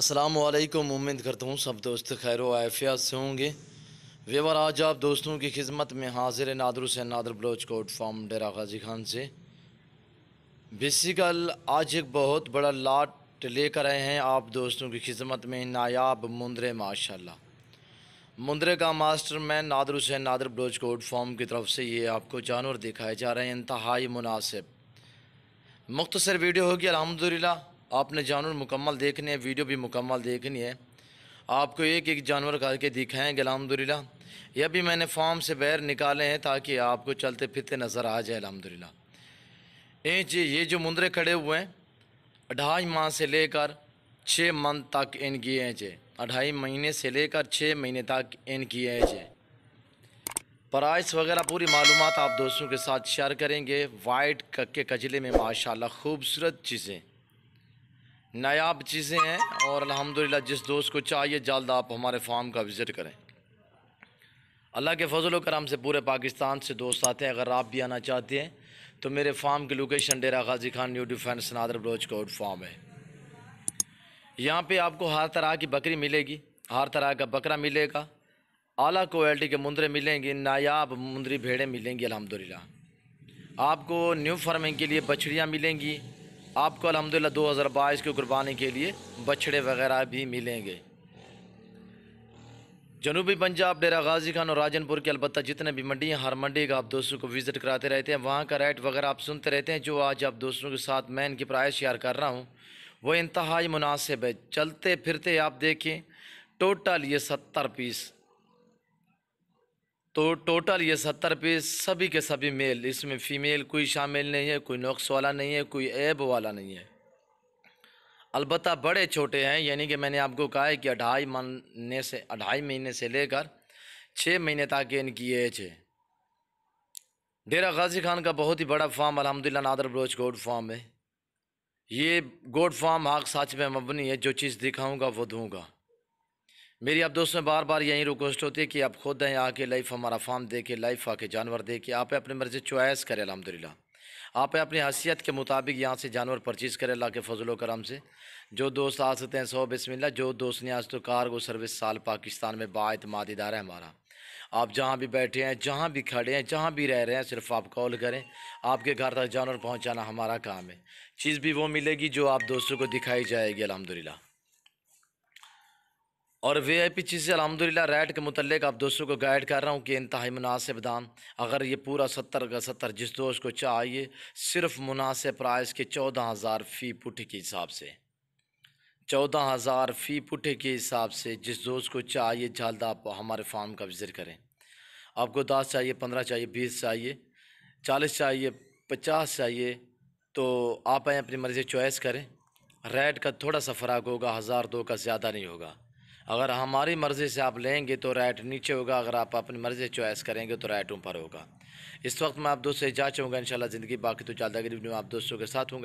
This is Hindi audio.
असलकम उम्मीद करता हूँ सब दोस्त खैर आफिया से होंगे वेवर आज आप दोस्तों की खिदमत में हाजिर नादर हुसैन नादर बलोच कोट फॉर्म डेरा गाजी खान से बेसिकल आज एक बहुत बड़ा लाट लेकर आए हैं आप दोस्तों की खिदमत में नायाब मुंदरे माशाल्लाह मुंदरे का master man Nadar Hussain Nadar Baloch goat farm की तरफ से ये आपको जानवर दिखाए जा रहे हैं इंतहाई मुनासिब मुख्तसर वीडियो होगी अलहमदिल्ला आपने जानवर मुकम्मल देखने हैं वीडियो भी मुकम्मल देखनी है आपको एक एक जानवर करके दिखाएँगे अलहमदिल्ला यह भी मैंने फार्म से बैर निकाले हैं ताकि आपको चलते फिरते नज़र आ जाए अलहमदिल्ला जी ये जो मुंदरे खड़े हुए हैं ढाई माह से लेकर छः मंथ तक इनकी हैं जे अढ़ाई महीने से लेकर छः महीने तक इनकी हैं जे प्राइस वगैरह पूरी मालूम आप दोस्तों के साथ शेयर करेंगे वाइट कक्के कजले में माशाल्लाह खूबसूरत चीज़ें नायाब चीज़ें हैं और अल्हम्दुलिल्लाह जिस दोस्त को चाहिए जल्द आप हमारे फार्म का विज़िट करें अल्लाह के फजल करम से पूरे पाकिस्तान से दोस्त आते हैं अगर आप भी आना चाहते हैं तो मेरे फार्म की location Dera Ghazi Khan new defence Nadar Baloch goat farm है यहाँ पे आपको हर तरह की बकरी मिलेगी हर तरह का बकरा मिलेगा अली क्वालिटी के मुंदरे मिलेंगी नायाब मुंदरी भेड़ें मिलेंगी अलहमदिल्ला आपको न्यू फार्मिंग के लिए बछड़ियाँ मिलेंगी आपको अलहमदिल्ला दो हज़ार बाईस की कुर्बानी के लिए बछड़े वगैरह भी मिलेंगे जनूबी पंजाब डेरा गाजी खान और राजनपुर के अलबत्ता जितने भी मंडियाँ हर मंडी का आप दोस्तों को विज़िट कराते रहते हैं वहाँ का रेट वगैरह आप सुनते रहते हैं जो आज आप दोस्तों के साथ मैं इनकी प्राइस शेयर कर रहा हूँ वो इंतहाई मुनासिब है चलते फिरते आप देखें टोटल ये सत्तर पीस तो टोटल ये सत्तर पीस सभी के सभी मेल इसमें फ़ीमेल कोई शामिल नहीं है कोई नक्स वाला नहीं है कोई ऐब वाला नहीं है अलबत्त बड़े छोटे हैं यानी कि मैंने आपको कहा है कि अढ़ाई महीने से अढ़ाई महीने से लेकर छः महीने तक इनकी एज है डेरा गाजी खान का बहुत ही बड़ा फार्म अलहमदिल्ला नादर ब्रोच गोड फार्म है ये गोड फार्म हाक साच में मबनी है जो चीज़ दिखाऊँगा वो दूँगा मेरी आप दोस्तों बार बार यही रिक्वेस्ट होती है कि आप खुद आएँ आके लाइफ हमारा फार्म देखें लाइफ आके जानवर के आप अपनी मर्ज़ी चॉइस करें अलहमदिल्ला आप अपनी हैसियत के मुताबिक यहाँ से जानवर परचेज़ करें अल्लाह के फजलो करम से जो दोस्त आ सकते हैं सौ बिस्मिल्ला जो दोस्त ने आज तो कारगो सर्विस साल पाकिस्तान में बातमाद इदारा है हमारा आप जहाँ भी बैठे हैं जहाँ भी खड़े हैं जहाँ भी रह रहे हैं सिर्फ आप कॉल करें आपके घर तक जानवर पहुँचाना हमारा काम है चीज़ भी वो मिलेगी जो आप दोस्तों को दिखाई जाएगी अलहमदिल्ला और वी आई पी चीज़ें अलहमदिल्ला रेट के मतलब आप दोस्तों को गाइड कर रहा हूँ कि इंतहा मुनासिब दाम अगर ये पूरा सत्तर का सत्तर जिस दोस्त को चाहिए सिर्फ मुनासिब प्राइस के चौदह हज़ार फ़ी पुठी के हिसाब से चौदह हज़ार फ़ी पुठे के हिसाब से जिस दोस्त को चाहिए जल्द आप हमारे फार्म का विज़िट करें आपको दस चाहिए पंद्रह चाहिए बीस चाहिए चालीस चाहिए पचास चाहिए तो आप आए अपनी मर्ज़ी चॉइस करें रेट का थोड़ा सा फ़र्क होगा हज़ार दो का ज़्यादा नहीं होगा अगर हमारी मर्ज़ी से आप लेंगे तो राइट नीचे होगा अगर आप अपनी मर्ज़ी चॉइस करेंगे तो राइट ऊपर होगा इस वक्त मैं आप दोस्तों से जा चाहूँगा इन शाला ज़िंदगी बाकी तो ज़्यादा गरीब में आप दोस्तों के साथ होंगे